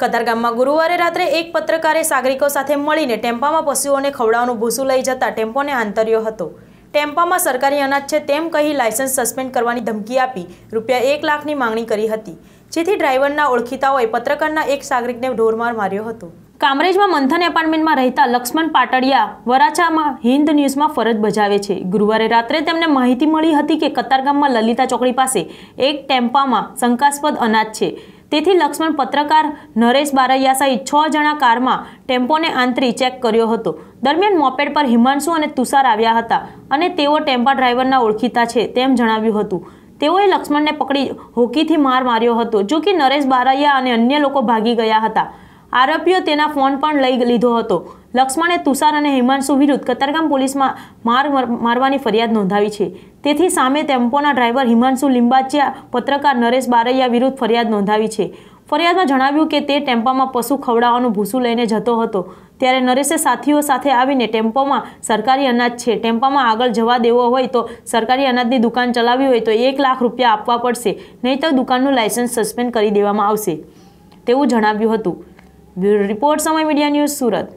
કતારગામમાં ગુરુવારે રાત્રે એક પત્રકારે સાગરિકો સાથે મળીને ટેમ્પામાં પશુઓને ખવડાવવાનું ભૂસું લઈ જતા ટેમ્પોને આંતર્યો હતો ટેમ્પામાં સરકારી અનાજ છે તેમ કહી લાયસન્સ સસ્પેન્ડ કરવાની ધમકી આપી રૂપિયા એક લાખની માંગણી કરી હતી જેથી ડ્રાઈવરના ઓળખીતાઓએ પત્રકારના એક સાગરિકને ઢોરમાર માર્યો હતો કામરેજમાં મંથન એપાર્ટમેન્ટમાં રહેતા લક્ષ્મણ પાટડિયા વરાછામાં હિન્દ ન્યૂઝમાં ફરજ બજાવે છે ગુરુવારે રાત્રે તેમને માહિતી મળી હતી કે કતારગામમાં લલિતા ચોકડી પાસે એક ટેમ્પામાં શંકાસ્પદ અનાજ છે તેથી લક્ષ્મણ પત્રકાર નરેશ બારૈયા સહિત છ જણા કારમાં ટેમ્પોને આંતરી ચેક કર્યો હતો દરમિયાન મોપેડ પર હિમાંશુ અને તુષાર આવ્યા હતા અને તેઓ ટેમ્પા ડ્રાઈવરના ઓળખીતા છે તેમ જણાવ્યું હતું તેઓએ લક્ષ્મણને પકડી હોકીથી માર માર્યો હતો જો કે નરેશ બારૈયા અને અન્ય લોકો ભાગી ગયા હતા આરોપીઓ તેના ફોન પણ લઈ લીધો હતો લક્ષ્મણે તુષાર અને હિમાંશુ વિરુદ્ધ કતારગામ પોલીસમાં માર મારવાની ફરિયાદ નોંધાવી છે તેથી સામે ટેમ્પોના ડ્રાઈવર હિમાંશુ લિંબાચિયા પત્રકાર નરેશ બારૈયા વિરુદ્ધ ફરિયાદ નોંધાવી છે ફરિયાદમાં જણાવ્યું કે તે ટેમ્પામાં પશુ ખવડાવવાનું ભૂસું લઈને જતો હતો ત્યારે નરેશે સાથીઓ સાથે આવીને ટેમ્પોમાં સરકારી અનાજ છે ટેમ્પામાં આગળ જવા દેવો હોય તો સરકારી અનાજની દુકાન ચલાવવી હોય તો એક લાખ રૂપિયા આપવા પડશે નહીં તો દુકાનનું લાઇસન્સ સસ્પેન્ડ કરી દેવામાં આવશે તેવું જણાવ્યું હતું બ્યુરો રિપોર્ટ સમય મીડિયા ન્યૂઝ સુરત